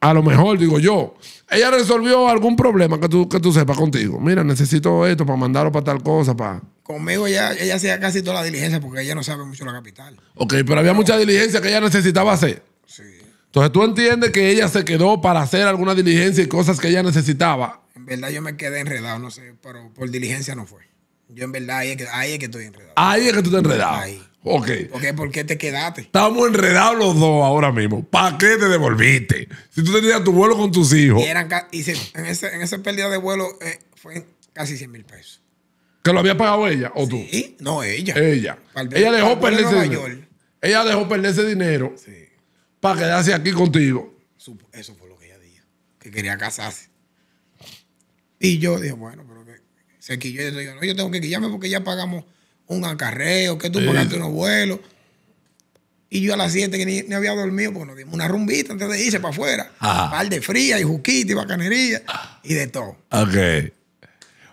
A lo mejor, digo yo, ella resolvió algún problema que tú, que tú sepas contigo. Mira, necesito esto para mandarlo para tal cosa, Conmigo ella, ella hacía casi toda la diligencia porque ella no sabe mucho la capital. Ok, pero, había mucha diligencia que ella necesitaba hacer. Sí. Entonces tú entiendes que ella se quedó para hacer alguna diligencia y cosas que ella necesitaba. En verdad yo me quedé enredado, no sé, pero por diligencia no fue. Yo en verdad ahí es que, estoy enredado. Ahí es que tú estás enredado. Ahí. Ok. Porque, ¿Por qué te quedaste? Estamos enredados los dos ahora mismo. ¿Para qué te devolviste? Si tú tenías tu vuelo con tus hijos. Y, eran, y en, ese, esa pérdida de vuelo eh, fue casi 100 mil pesos. ¿Que lo había pagado ella o tú? no, ella. Ella. ella dejó perder ese dinero. Ella dejó perder ese dinero para quedarse aquí contigo. Eso fue lo que ella dijo. Que quería casarse. Y yo dije, bueno, pero se Yo tengo que quillarme porque ya pagamos un acarreo, que tú pagaste unos vuelos. Y yo a las 7 que ni, había dormido, pues nos dimos una rumbita antes de irse para afuera. pal Par de fría y juquita y bacanería y de todo. Ok.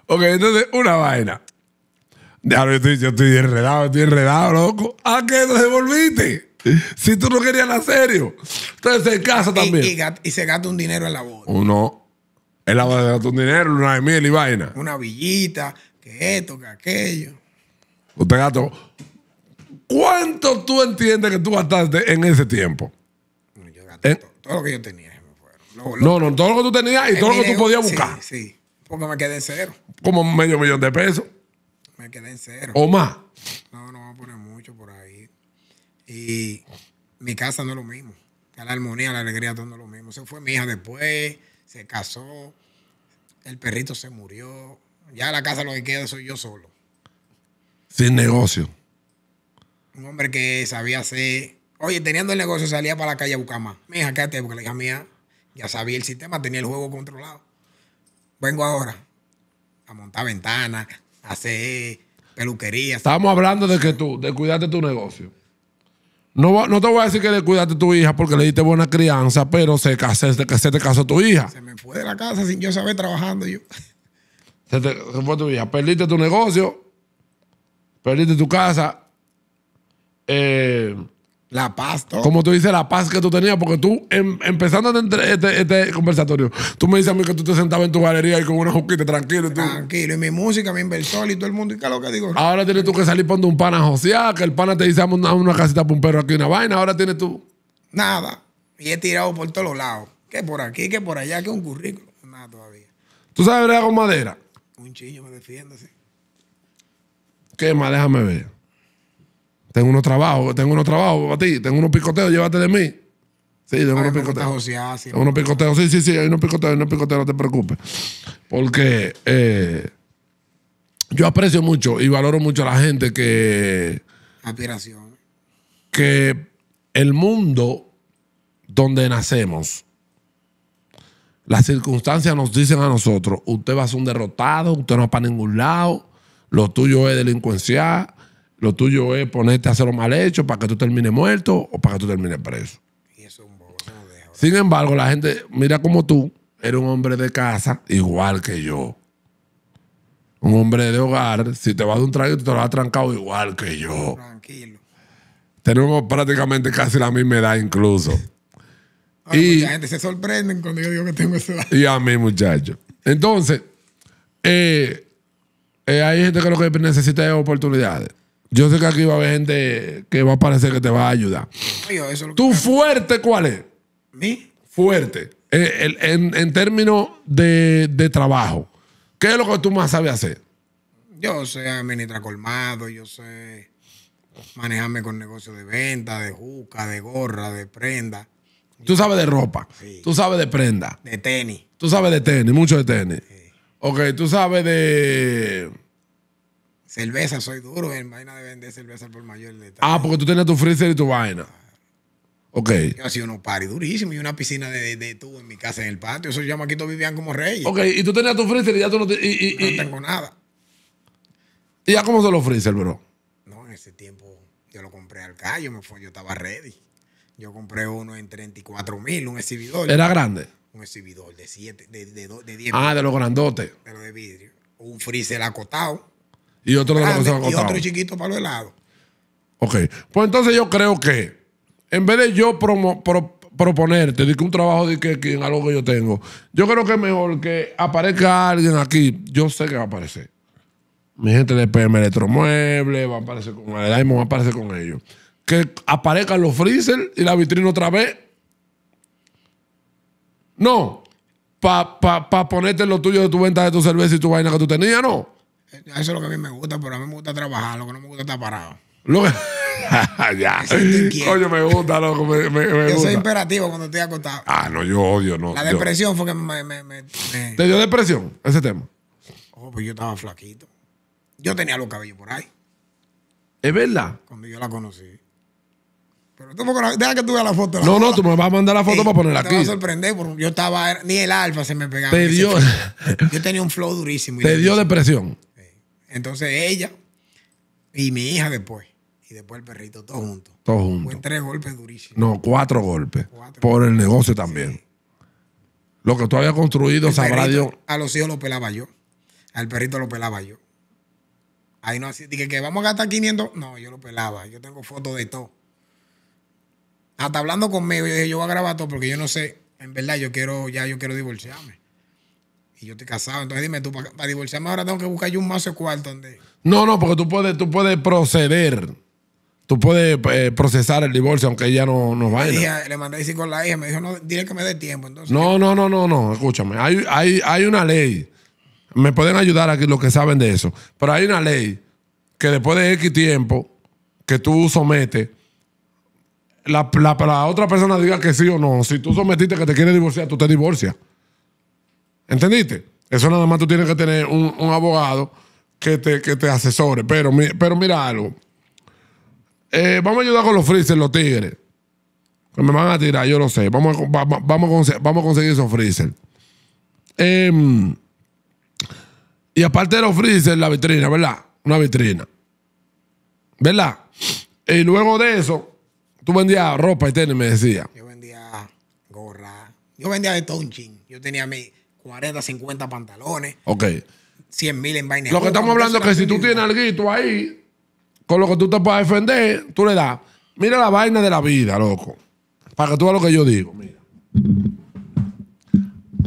Ok, entonces una vaina. yo estoy, yo estoy enredado, estoy enredado, loco. ¿A qué te devolviste? Si tú no querías la serio. Entonces en casa también. Y, y, se gasta un dinero en la boda. Uno. El va de tu dinero, una de mil y vaina. Una villita, que esto, que aquello. Usted gato, ¿cuánto tú entiendes que tú gastaste en ese tiempo? Yo gasté todo, lo que yo tenía. me no, no, todo lo que tú tenías y todo lo que tú podías buscar. Sí, sí, porque me quedé en cero. Como medio millón de pesos. Me quedé en cero. ¿O más? No, no, voy a poner mucho por ahí. Y mi casa no es lo mismo. La armonía, la alegría, todo no es lo mismo. Se fue mi hija después se casó, el perrito se murió. Ya la casa lo que queda soy yo solo. Sin negocio. Un hombre que sabía hacer. Oye, teniendo el negocio salía para la calle a buscar más. Mija, quédate, porque la hija mía ya sabía el sistema, tenía el juego controlado. Vengo ahora a montar ventanas, a hacer peluquería. Estamos hablando de que tú, de cuidarte tu negocio. No, te voy a decir que le cuidaste a tu hija porque le diste buena crianza, pero se, casó, se, te casó tu hija. Se me fue de la casa sin yo saber trabajando yo. Se te fue tu hija. Perdiste tu negocio, perdiste tu casa. Eh, la paz, todo. Como tú dices, la paz que tú tenías, porque tú, em, empezando este, este, este, conversatorio, tú me dices a mí que tú te sentabas en tu galería ahí con una juquita tranquilo. Tú. Tranquilo, y mi música, mi inversor y todo el mundo, y qué lo que digo. Ahora tienes tú que salir poniendo un pana a que el pana te dice a una, casita para un perro aquí, una vaina, ahora tienes tú. Nada, y he tirado por todos lados, que por aquí, que por allá, que un currículo. nada todavía. ¿Tú sabes hago madera? Un chillo, me defiende ¿Qué más? Déjame ver. Tengo unos trabajos, tengo unos trabajos para ti, tengo unos picoteos, llévate de mí. Sí, tengo unos picoteos. tengo unos picoteos, sí, sí, sí, hay unos picoteos, hay unos picoteos, no te preocupes. Porque eh, yo aprecio mucho y valoro mucho a la gente que. Aspiración. Que el mundo donde nacemos, las circunstancias nos dicen a nosotros: usted va a ser un derrotado, usted no va para ningún lado, lo tuyo es delincuencial lo tuyo es ponerte a hacer lo mal hecho para que tú termines muerto o para que tú termines preso. Sin embargo, la gente, mira como tú, eres un hombre de casa igual que yo. Un hombre de hogar, si te vas de un traje, te lo has trancado igual que yo. Tranquilo. Tenemos prácticamente casi la misma edad incluso. y mucha gente se sorprende cuando yo digo que tengo esa edad. Y a mí, muchachos. Entonces, eh, eh, hay gente que lo que necesita es oportunidades. Yo sé que aquí va a haber gente que va a parecer que te va a ayudar. Tú fuerte cuál es? ¿Mi? Fuerte. Eh, en, términos de, de, trabajo. ¿Qué es lo que tú más sabes hacer? Yo sé administrar colmado, yo sé manejarme con negocios de venta, de juca, de gorra, de prenda. Tú sabes de ropa. Sí. Tú sabes de prenda. De tenis. Tú sabes de tenis, mucho de tenis. Sí. Ok, tú sabes de Cerveza, soy duro en vaina de vender cerveza por mayor. detalle. ah, porque tú tenías tu freezer y tu vaina. Ok. Yo hacía unos paris durísimos y una piscina de, de, tubo en mi casa en el patio. Eso aquí Maquito vivían como reyes. Ok, y tú tenías tu freezer y ya tú no, te, no tengo nada. ¿Y ya cómo son los freezer, bro? No, en ese tiempo yo lo compré al callo, me fue, yo estaba ready. Yo compré uno en 34 mil, un exhibidor. ¿Era grande? Un exhibidor de 7, de, de, de 10 Ah, de los grandotes. Pero de vidrio. Un freezer acotado y otro otro chiquito para los helados. Ok. Pues entonces yo creo que en vez de yo proponerte un trabajo de que, en algo que yo tengo, yo creo que es mejor que aparezca alguien aquí. Yo sé que va a aparecer. Mi gente de PM Electromueble va a aparecer con Diamond, va a aparecer con ellos. Que aparezcan los freezer y la vitrina otra vez. No. Para ponerte lo tuyo de tu venta de tu cerveza y tu vaina que tú tenías, no. Eh, eso es lo que a mí me gusta, pero a mí me gusta trabajar, lo que no me gusta estar parado. Lo que... ya. Oye, me gusta, loco. Me, me, me yo imperativo cuando estoy acostado. Ah, no, yo odio, no. La depresión fue que me, me, ¿Te dio depresión ese tema? Oh, pues yo estaba flaquito. Yo tenía los cabellos por ahí. ¿Es verdad? Cuando yo la conocí. Pero tú me deja que tú veas la foto. no, no, tú me vas a mandar la foto para ponerla aquí. Te vas a sorprender, porque yo estaba, ni el alfa se me pegaba. Te dio. Yo tenía un flow durísimo. te dio depresión. Entonces ella y mi hija después. Y después el perrito, todo junto. Todo juntos Fue tres golpes durísimos. No, cuatro golpes. Por el negocio también. Lo que tú habías construido, sabrá Dios. A los hijos lo pelaba yo. Al perrito lo pelaba yo. Ahí no así. Dije que vamos a gastar 500. No, yo lo pelaba. Yo tengo fotos de todo. Hasta hablando conmigo, yo dije, yo voy a grabar todo porque yo no sé. En verdad, yo quiero, ya yo quiero divorciarme y yo estoy casado. Entonces dime tú, para, divorciarme ahora tengo que buscar yo un mazo cuarto donde. No, no, porque tú puedes, tú puedes proceder. Tú puedes eh, procesar el divorcio aunque ella no, no vaya. Le, le mandé decir con la hija, me dijo, no, dile que me dé tiempo. Entonces, no, no, no, no, no, escúchame. Hay, una ley. Me pueden ayudar aquí los que saben de eso. Pero hay una ley que después de X tiempo que tú sometes, la, la, la otra persona diga que sí o no. Si tú sometiste que te quiere divorciar, tú te divorcias. ¿Entendiste? Eso nada más tú tienes que tener un, abogado que te, que asesore. Pero, pero mira algo. Eh, vamos a ayudar con los freezers, los tigres. Que me van a tirar, yo no sé. Vamos a, vamos vamos conseguir esos freezers. Em, y aparte de los freezers, la vitrina, ¿verdad? Una vitrina. ¿Verdad? Y luego de eso, tú vendías ropa y tenis, me decía. Yo vendía gorra. Yo vendía de todo Yo tenía mi 40, 50 pantalones. Ok. 100 mil en vaina. Lo que estamos hablando es que si tú tienes algo ahí, con lo que tú te puedes defender, tú le das. Mira la vaina de la vida, loco. Para que tú veas lo que yo digo,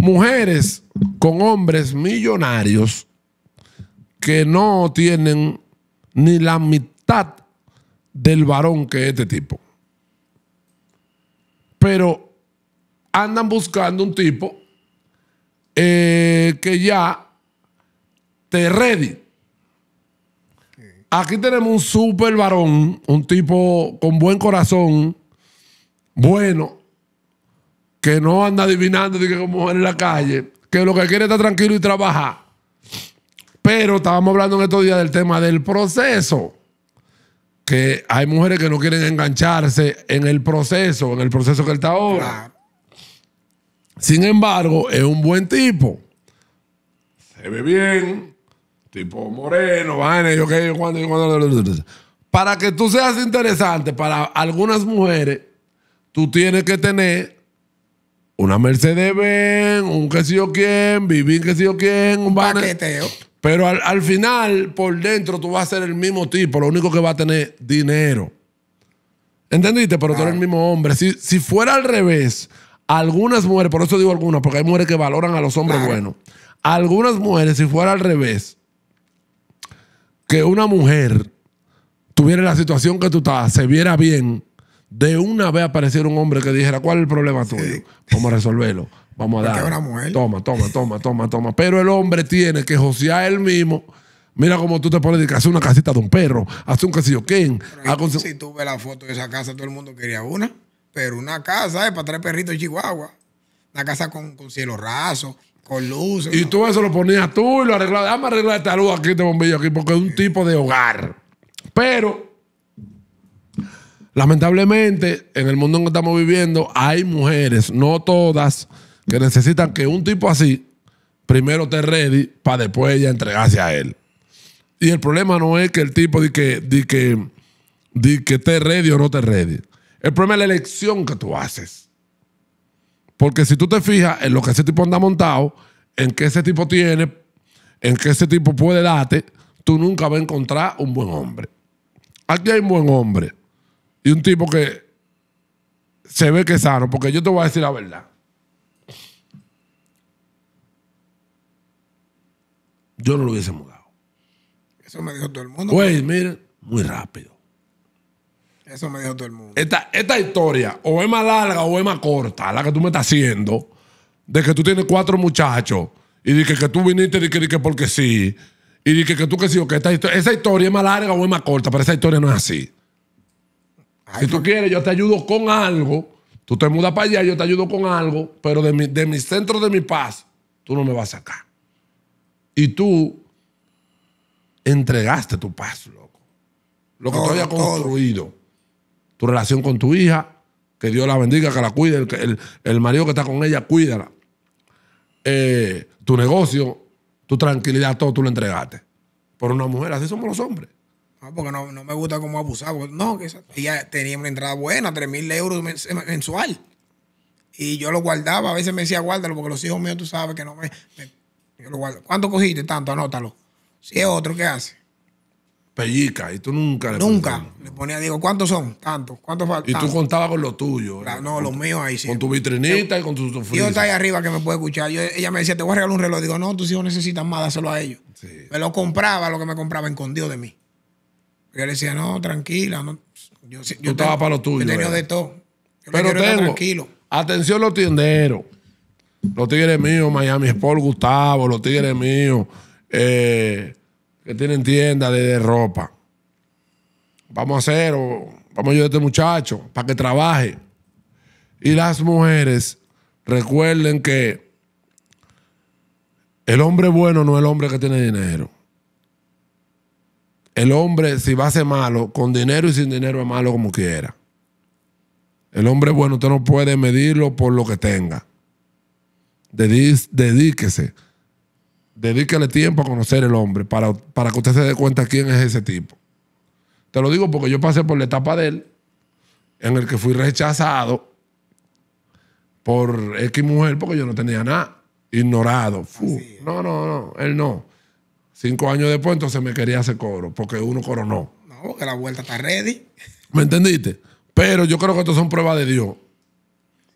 Mujeres con hombres millonarios que no tienen ni la mitad del varón que este tipo. Pero andan buscando un tipo eh, que ya te ready. Aquí tenemos un super varón, un tipo con buen corazón, bueno, que no anda adivinando de que como en la calle, que lo que quiere es estar tranquilo y trabajar. Pero estábamos hablando en estos días del tema del proceso, que hay mujeres que no quieren engancharse en el proceso, en el proceso que él está ahora. Sin embargo, es un buen tipo. Se ve bien, tipo moreno, vaina, yo qué, cuando, cuando. Para que tú seas interesante para algunas mujeres, tú tienes que tener una Mercedes Benz, un qué sé yo quién, vivir qué sé yo quién, un, Pero al, final, por dentro, tú vas a ser el mismo tipo, lo único que va a tener dinero. ¿Entendiste? Pero tú eres el mismo hombre. Si, si fuera al revés, algunas mujeres, por eso digo algunas, porque hay mujeres que valoran a los hombres buenos. Algunas mujeres, si fuera al revés, que una mujer tuviera la situación que tú estás, se viera bien, de una vez apareciera un hombre que dijera, ¿cuál es el problema tuyo? ¿Cómo Vamos a resolverlo. Vamos a dar. Toma, toma, toma, toma, toma. Pero el hombre tiene que josear él mismo. Mira cómo tú te pones que hacer una casita de un perro, hace un casillo ¿quién? Si tú ves la foto de esa casa, todo el mundo quería una pero una casa es para tres perritos de Chihuahua. Una casa con, cielo raso, con luces. Y tú eso lo ponías tú y lo arreglabas. Dame arreglar esta luz aquí, este bombillo aquí, porque es un tipo de hogar. Pero, lamentablemente, en el mundo en que estamos viviendo, hay mujeres, no todas, que necesitan que un tipo así primero te ready para después ella entregarse a él. Y el problema no es que el tipo di que, di que, te ready o no te ready. El problema es la elección que tú haces. Porque si tú te fijas en lo que ese tipo anda montado, en qué ese tipo tiene, en qué ese tipo puede darte, tú nunca vas a encontrar un buen hombre. Aquí hay un buen hombre y un tipo que se ve que es sano, porque yo te voy a decir la verdad. Yo no lo hubiese mudado. Eso me dijo todo el mundo. Güey, mira, muy rápido. Eso me dijo todo el mundo. Esta, historia o es más larga o es más corta, la que tú me estás haciendo, de que tú tienes cuatro muchachos y de que, tú viniste y que, de que porque sí, y de que, tú que sí o que esta historia, esa historia es más larga o es más corta, pero esa historia no es así. si tú quieres, yo te ayudo con algo, tú te mudas para allá, yo te ayudo con algo, pero de mi, centro de mi paz, tú no me vas a sacar. Y tú entregaste tu paz, loco. Lo que todavía tú habías construido tu relación con tu hija, que Dios la bendiga, que la cuide, el, el, marido que está con ella, cuídala. Eh, tu negocio, tu tranquilidad, todo tú lo entregaste. Por una mujer, así somos los hombres. Ah, no, porque no, me gusta cómo abusar. no, que ella tenía una entrada buena, 3 mil euros mensual. Y yo lo guardaba. A veces me decía, guárdalo, porque los hijos míos, tú sabes que no me. ¿Cuánto cogiste? Tanto, anótalo. Si es otro, ¿qué hace? Pellica, y tú nunca le Nunca. Le ponía, digo, ¿cuántos son? Tantos. ¿Cuántos faltan? Y tú contabas con eh, los tuyos. no, los míos ahí sí. Con tu vitrinita y con tu, tu Yo está ahí arriba que me puede escuchar. ella me decía, te voy a regalar un reloj. Digo, no, tus hijos necesitan más, dáselo a ellos. Me lo compraba, lo que me compraba escondido de mí. Yo le decía, no, tranquila. No. Yo, yo estaba para los tuyos. Yo tenía de todo. Pero tengo, tranquilo. atención los tienderos. Los tigres míos, Miami Sport, Gustavo, los tigres míos. Eh, que tienen tienda de, ropa. Vamos a hacer, vamos a ayudar a este muchacho para que trabaje. Y las mujeres recuerden que el hombre bueno no es el hombre que tiene dinero. El hombre, si va a ser malo, con dinero y sin dinero es malo como quiera. El hombre bueno, usted no puede medirlo por lo que tenga. Dedíquese Dedíquele tiempo a conocer el hombre para, para que usted se dé cuenta quién es ese tipo. Te lo digo porque yo pasé por la etapa de él, en el que fui rechazado por X mujer porque yo no tenía nada. Ignorado. no, no, no, él no. Cinco años después entonces me quería hacer coro porque uno coronó. No, porque la vuelta está ready. ¿Me entendiste? Pero yo creo que esto son pruebas de Dios.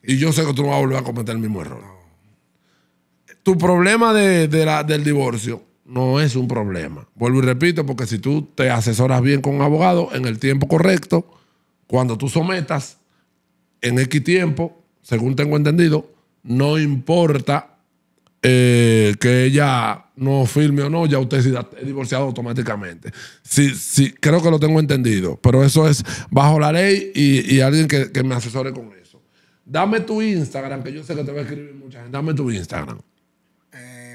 Y yo sé que tú no vas a volver a cometer el mismo error tu problema de, del divorcio no es un problema. Vuelvo y repito, porque si tú te asesoras bien con un abogado en el tiempo correcto, cuando tú sometas en X tiempo, según tengo entendido, no importa eh, que ella no firme o no, ya usted es divorciado automáticamente. Sí, sí, creo que lo tengo entendido, pero eso es bajo la ley y, alguien que, que, me asesore con eso. Dame tu Instagram, que yo sé que te va a escribir mucha gente. Dame tu Instagram.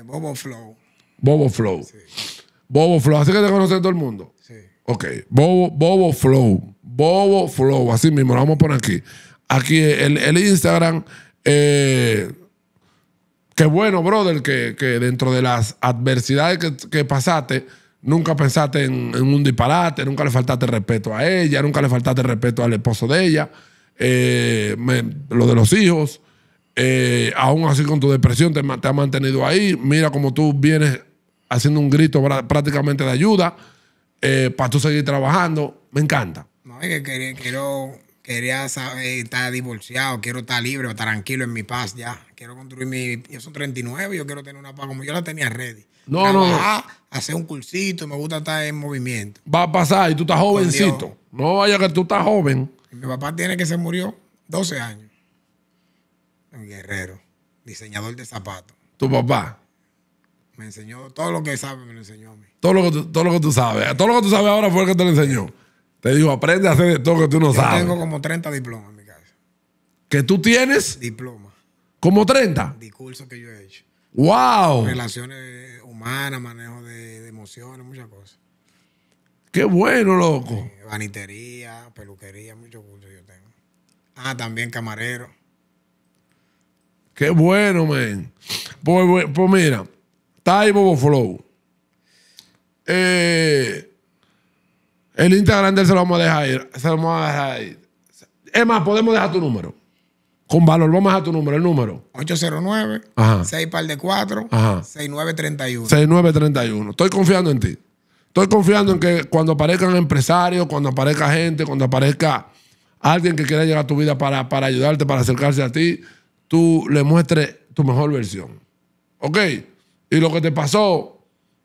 Bobo Flow. Bobo Flow. Bobo Flow. Así que te conoce todo el mundo. Sí. Ok. Bobo, Bobo Flow. Bobo Flow. Así mismo, lo vamos a poner aquí. Aquí el, Instagram. Eh, qué bueno, brother, que, que, dentro de las adversidades que, pasaste, nunca pensaste en, un disparate, nunca le faltaste respeto a ella, nunca le faltaste respeto al esposo de ella, eh, lo de los hijos. Eh, aún así con tu depresión te, te ha mantenido ahí. Mira como tú vienes haciendo un grito prácticamente de ayuda eh, para tú seguir trabajando. Me encanta. No, es que quería, quiero, quería saber, estar divorciado, quiero estar libre, estar tranquilo en mi paz ya. Quiero construir mi... Yo soy 39, yo quiero tener una paz como yo la tenía ready. No, no, Hacer un cursito, me gusta estar en movimiento. Va a pasar y tú estás jovencito. No vaya que tú estás joven. mi papá tiene que se murió 12 años. Guerrero, diseñador de zapatos. ¿Tu papá? Me enseñó todo lo que sabe, me lo enseñó a mí. Todo lo que tú, todo lo que tú sabes. Todo lo que tú sabes ahora fue el que te lo enseñó. Te digo, aprende a hacer de todo lo que tú no Yo sabes. Tengo como 30 diplomas en mi casa. ¿Que tú tienes? Diploma. ¿Como 30? Discursos que yo he hecho. ¡Wow! Relaciones humanas, manejo de, emociones, muchas cosas. ¡Qué bueno, loco! banitería, eh, peluquería, muchos cursos yo tengo. Ah, también camarero. Qué bueno, men! Pues, pues, pues mira, Tai Bobo Flow. Eh, el Instagram de él se lo vamos a dejar ir. Se lo vamos a dejar Es más, podemos dejar tu número. Con valor, vamos a dejar tu número, el número. 809 Ajá. 6 par de 4 6931. 6931. Estoy confiando en ti. Estoy confiando en que cuando aparezcan empresarios, cuando aparezca gente, cuando aparezca alguien que quiera llegar a tu vida para, para ayudarte, para acercarse a ti, tú le muestres tu mejor versión. ¿Ok? Y lo que te pasó,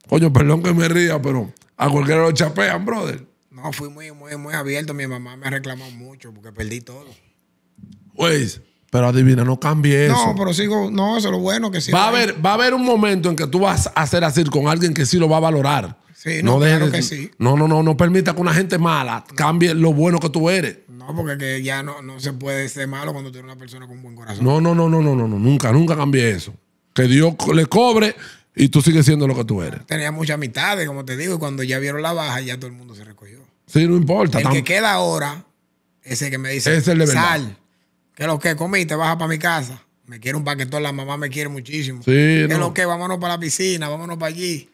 coño, perdón que me ría, pero a cualquiera lo chapean, brother. No, fui muy, muy, muy abierto. Mi mamá me reclamó mucho porque perdí todo. pues pero adivina, no cambie eso. No, pero sigo, no, eso es lo bueno que sí. Va a, haber, va a haber un momento en que tú vas a hacer así con alguien que sí lo va a valorar no, que sí. No, no, no, no permita que una gente mala cambie lo bueno que tú eres. No, porque ya no, se puede ser malo cuando tienes una persona con un buen corazón. No, no, no, no, no, no, nunca, nunca cambie eso. Que Dios le cobre y tú sigues siendo lo que tú eres. Tenía muchas amistades, como te digo, y cuando ya vieron la baja, ya todo el mundo se recogió. Sí, no importa. El que queda ahora, ese que me dice, es el sal, que lo que comiste, baja para mi casa. Me quiere un paquetón, la mamá me quiere muchísimo. Sí, que lo que, vámonos para la piscina, vámonos para allí.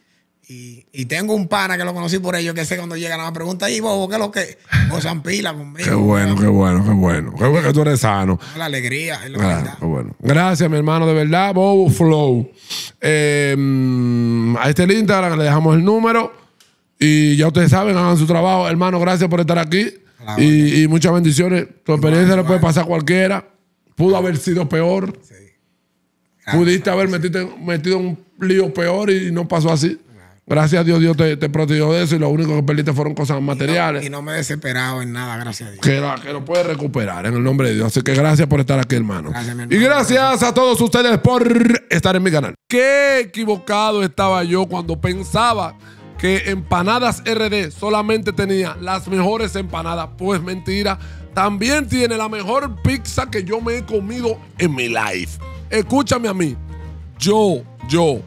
Y, tengo un pana que lo conocí por ello que sé cuando llega a la pregunta, y bobo ¿qué es lo que? Gozan pila conmigo. Qué bueno, qué bueno, qué bueno. Qué bueno que tú eres sano. La alegría, ah, bueno. Gracias, mi hermano, de verdad, Bobo Flow. Em, a este Instagram le dejamos el número. Y ya ustedes saben, hagan su trabajo. Hermano, gracias por estar aquí. y, muchas bendiciones. Tu experiencia le puede pasar a cualquiera. Pudo haber sido peor. Pudiste haber metido, metido un lío peor y no pasó así. Gracias a Dios, Dios te, protegió de eso y lo único que perdiste fueron cosas materiales. Y no, me he desesperado en nada, gracias a Dios. Que, lo puedes recuperar en el nombre de Dios. Así que gracias por estar aquí, hermano. hermano. Y gracias a todos ustedes por estar en mi canal. Qué equivocado estaba yo cuando pensaba que Empanadas RD solamente tenía las mejores empanadas. Pues mentira, también tiene la mejor pizza que yo me he comido en mi life. Escúchame a mí. Yo, yo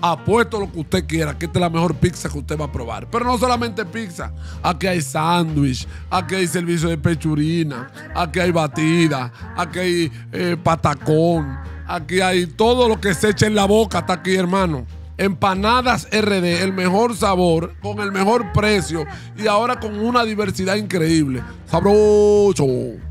Apuesto lo que usted quiera, que esta es la mejor pizza que usted va a probar. Pero no solamente pizza, aquí hay sándwich, aquí hay servicio de pechurina, aquí hay batida, aquí hay eh, patacón, aquí hay todo lo que se echa en la boca, hasta aquí hermano. Empanadas RD, el mejor sabor, con el mejor precio y ahora con una diversidad increíble. Sabroso.